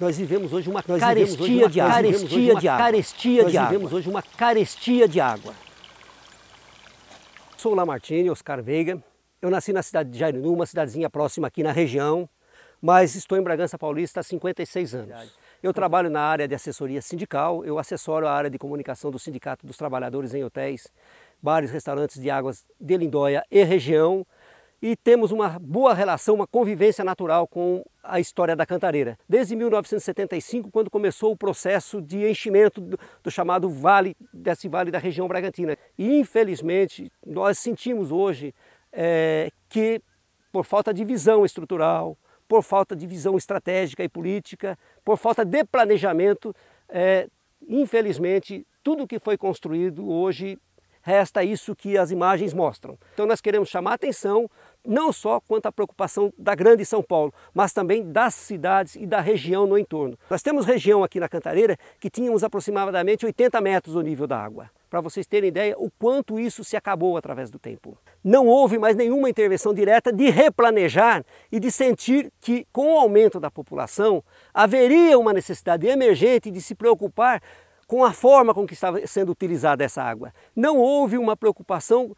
Nós vivemos hoje uma carestia de água. Carestia de água. Carestia de água. Nós vivemos hoje uma carestia de água. Sou Lamartine Oscar Veiga. Eu nasci na cidade de Jairinu, uma cidadezinha próxima aqui na região, mas estou em Bragança Paulista há 56 anos. Eu trabalho na área de assessoria sindical, eu assessoro a área de comunicação do Sindicato dos Trabalhadores em Hotéis, bares, restaurantes de águas de Lindóia e região, e temos uma boa relação, uma convivência natural com a história da Cantareira. Desde 1975, quando começou o processo de enchimento do, chamado vale, desse vale da região Bragantina. E, infelizmente, nós sentimos hoje é, que, por falta de visão estrutural, por falta de visão estratégica e política, por falta de planejamento, é, infelizmente, tudo que foi construído hoje resta isso que as imagens mostram. Então nós queremos chamar atenção não só quanto à preocupação da grande São Paulo, mas também das cidades e da região no entorno. Nós temos região aqui na Cantareira que tínhamos aproximadamente 80 metros do nível da água. Para vocês terem ideia o quanto isso se acabou através do tempo. Não houve mais nenhuma intervenção direta de replanejar e de sentir que, com o aumento da população, haveria uma necessidade emergente de se preocupar com a forma com que estava sendo utilizada essa água. Não houve uma preocupação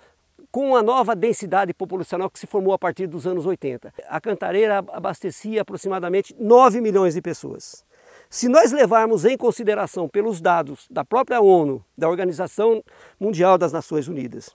com a nova densidade populacional que se formou a partir dos anos 80. A Cantareira abastecia aproximadamente 9 milhões de pessoas. Se nós levarmos em consideração pelos dados da própria ONU, da Organização Mundial das Nações Unidas,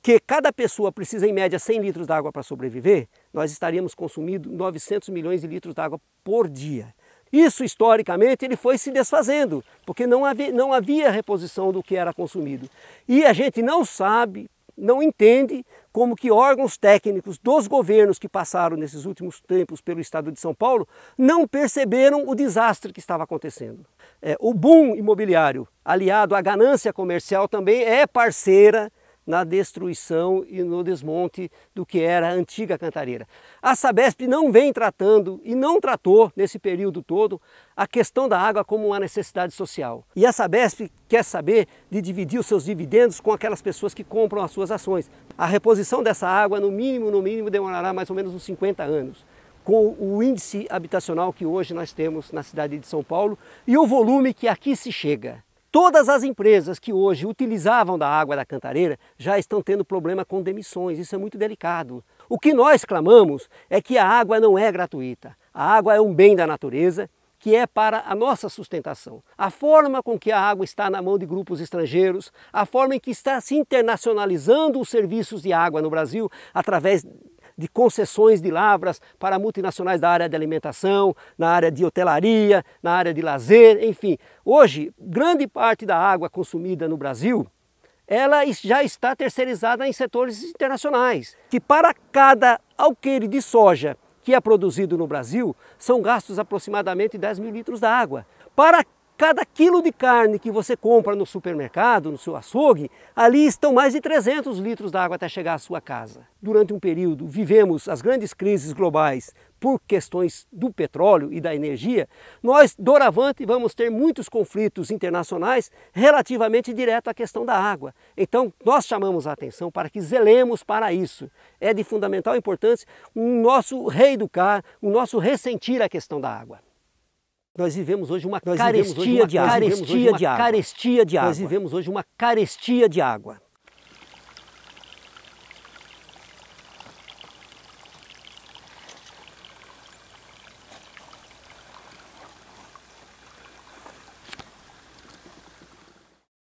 que cada pessoa precisa em média 100 litros d'água para sobreviver, nós estaríamos consumindo 900 milhões de litros d'água por dia. Isso, historicamente, ele foi se desfazendo, porque não havia, não havia reposição do que era consumido. E a gente não sabe, não entende como que órgãos técnicos dos governos que passaram nesses últimos tempos pelo estado de São Paulo não perceberam o desastre que estava acontecendo. É, o boom imobiliário, aliado à ganância comercial, também é parceira na destruição e no desmonte do que era a antiga cantareira. A Sabesp não vem tratando e não tratou nesse período todo a questão da água como uma necessidade social. E a Sabesp quer saber de dividir os seus dividendos com aquelas pessoas que compram as suas ações. A reposição dessa água, no mínimo, no mínimo, demorará mais ou menos uns 50 anos com o índice habitacional que hoje nós temos na cidade de São Paulo e o volume que aqui se chega. Todas as empresas que hoje utilizavam da água da cantareira já estão tendo problema com demissões, isso é muito delicado. O que nós clamamos é que a água não é gratuita. A água é um bem da natureza que é para a nossa sustentação. A forma com que a água está na mão de grupos estrangeiros, a forma em que está se internacionalizando os serviços de água no Brasil através de concessões de lavras para multinacionais da área de alimentação, na área de hotelaria, na área de lazer, enfim. Hoje, grande parte da água consumida no Brasil ela já está terceirizada em setores internacionais, que para cada alqueire de soja que é produzido no Brasil, são gastos aproximadamente 10 mil litros d'água. Para cada quilo de carne que você compra no supermercado, no seu açougue, ali estão mais de 300 litros d'água até chegar à sua casa. Durante um período, vivemos as grandes crises globais por questões do petróleo e da energia. Nós, doravante, vamos ter muitos conflitos internacionais relativamente direto à questão da água. Então, nós chamamos a atenção para que zelemos para isso. É de fundamental importância o nosso reeducar, o nosso ressentir a questão da água. Nós vivemos hoje uma carestia de água. Carestia de água. Nós vivemos hoje uma carestia de água.